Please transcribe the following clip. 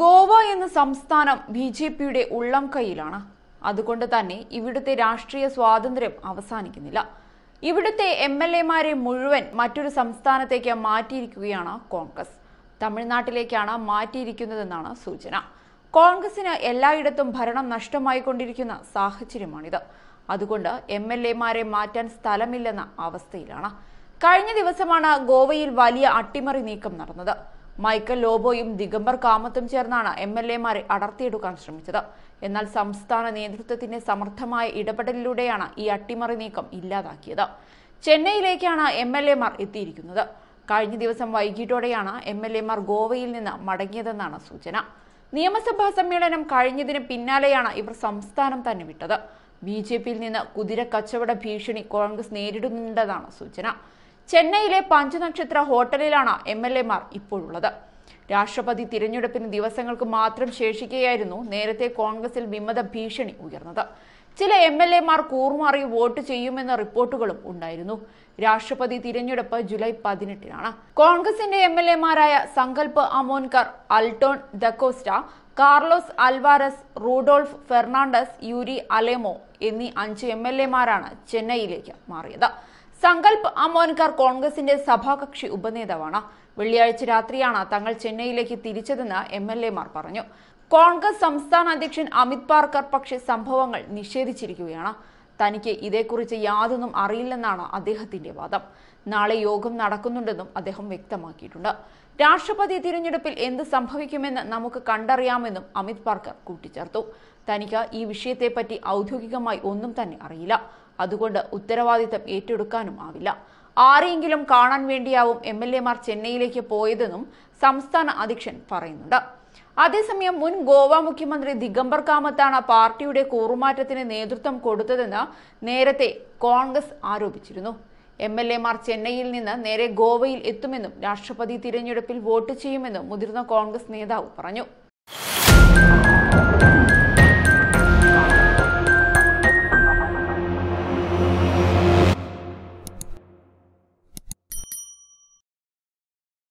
ഗോവ എന്ന സംസ്ഥാനം B J പിയുടെ ഉള്ളം കൈയിലാണ് അതുകൊണ്ട് തന്നെ ഇവിടുത്തെ രാഷ്ട്രീയ സ്വാതന്ത്ര്യം അവസാനിക്കുന്നില്ല ഇവിടുത്തെ എം എൽ എമാരെ മുഴുവൻ മറ്റൊരു സംസ്ഥാനത്തേക്ക് മാറ്റിയിരിക്കുകയാണ് കോൺഗ്രസ് തമിഴ്നാട്ടിലേക്കാണ് മാറ്റിയിരിക്കുന്നതെന്നാണ് സൂചന കോൺഗ്രസിന് എല്ലായിടത്തും ഭരണം നഷ്ടമായിക്കൊണ്ടിരിക്കുന്ന സാഹചര്യമാണിത് അതുകൊണ്ട് എം എൽ എമാരെ മാറ്റാൻ സ്ഥലമില്ലെന്ന അവസ്ഥയിലാണ് കഴിഞ്ഞ ദിവസമാണ് ഗോവയിൽ വലിയ അട്ടിമറി നീക്കം നടന്നത് മൈക്കൽ ലോബോയും ദിഗംബർ കാമത്തും ചേർന്നാണ് എം എൽ എമാരെ അടർത്തിയെടുക്കാൻ ശ്രമിച്ചത് എന്നാൽ സംസ്ഥാന നേതൃത്വത്തിന്റെ സമർത്ഥമായ ഇടപെടലിലൂടെയാണ് ഈ അട്ടിമറി നീക്കം ഇല്ലാതാക്കിയത് ചെന്നൈയിലേക്കാണ് എം എൽ എമാർ എത്തിയിരിക്കുന്നത് കഴിഞ്ഞ ദിവസം വൈകിട്ടോടെയാണ് എം എൽ എമാർ ഗോവയിൽ നിന്ന് മടങ്ങിയതെന്നാണ് സൂചന നിയമസഭാ സമ്മേളനം കഴിഞ്ഞതിന് പിന്നാലെയാണ് ഇവർ സംസ്ഥാനം തന്നെ വിട്ടത് ബി ജെ പിയിൽ നിന്ന് കുതിര കച്ചവട ഭീഷണി കോൺഗ്രസ് നേരിടുന്നുണ്ടെന്നാണ് സൂചന ചെന്നൈയിലെ പഞ്ചനക്ഷത്ര ഹോട്ടലിലാണ് എം എൽ എമാർ ഇപ്പോഴുള്ളത് രാഷ്ട്രപതി തിരഞ്ഞെടുപ്പിന് ദിവസങ്ങൾക്ക് മാത്രം ശേഷിക്കുകയായിരുന്നു നേരത്തെ കോൺഗ്രസിൽ വിമത ഭീഷണി ഉയർന്നത് ചില എം എൽ എമാർ കൂറുമാറി വോട്ട് ചെയ്യുമെന്ന റിപ്പോർട്ടുകളും ഉണ്ടായിരുന്നു രാഷ്ട്രപതി തിരഞ്ഞെടുപ്പ് ജൂലൈ പതിനെട്ടിനാണ് കോൺഗ്രസിന്റെ എം എൽ എമാരായ സങ്കൽപ്പ് അമോൻകർ അൽട്ടോൺ ദക്കോസ്റ്റ കാർലോസ് അൽവാരസ് റൂഡോൾഫ് ഫെർണാണ്ടസ് യൂരി അലേമോ എന്നീ അഞ്ച് എം എൽ എമാരാണ് ചെന്നൈയിലേക്ക് മാറിയത് സങ്കൽപ് അമോൻകാർ കോൺഗ്രസിന്റെ സഭാകക്ഷി ഉപനേതാവാണ് വെള്ളിയാഴ്ച രാത്രിയാണ് തങ്ങൾ ചെന്നൈയിലേക്ക് തിരിച്ചതെന്ന് എം എൽ എമാർ പറഞ്ഞു കോൺഗ്രസ് സംസ്ഥാന അധ്യക്ഷൻ അമിത് പാർക്കർ പക്ഷേ സംഭവങ്ങൾ നിഷേധിച്ചിരിക്കുകയാണ് തനിക്ക് ഇതേക്കുറിച്ച് യാതൊന്നും അറിയില്ലെന്നാണ് അദ്ദേഹത്തിന്റെ വാദം നാളെ യോഗം നടക്കുന്നുണ്ടെന്നും അദ്ദേഹം വ്യക്തമാക്കിയിട്ടുണ്ട് രാഷ്ട്രപതി തിരഞ്ഞെടുപ്പിൽ എന്ത് സംഭവിക്കുമെന്ന് നമുക്ക് കണ്ടറിയാമെന്നും അമിത് പാർക്കർ കൂട്ടിച്ചേർത്തു തനിക്ക് ഈ വിഷയത്തെപ്പറ്റി ഔദ്യോഗികമായി ഒന്നും തന്നെ അറിയില്ല അതുകൊണ്ട് ഉത്തരവാദിത്തം ഏറ്റെടുക്കാനും ആവില്ല ആരെയെങ്കിലും കാണാൻ വേണ്ടിയാവും എം ചെന്നൈയിലേക്ക് പോയതെന്നും സംസ്ഥാന അധ്യക്ഷൻ പറയുന്നുണ്ട് അതേസമയം മുൻ ഗോവ മുഖ്യമന്ത്രി ദിഗംബർ കാമത്താണ് പാർട്ടിയുടെ കൂറുമാറ്റത്തിന് നേതൃത്വം കൊടുത്തതെന്ന് നേരത്തെ കോൺഗ്രസ് ആരോപിച്ചിരുന്നു എം എൽ മാർ ചെന്നൈയിൽ നിന്ന് നേരെ ഗോവയിൽ എത്തുമെന്നും രാഷ്ട്രപതി തിരഞ്ഞെടുപ്പിൽ വോട്ട് ചെയ്യുമെന്നും മുതിർന്ന കോൺഗ്രസ് നേതാവ് പറഞ്ഞു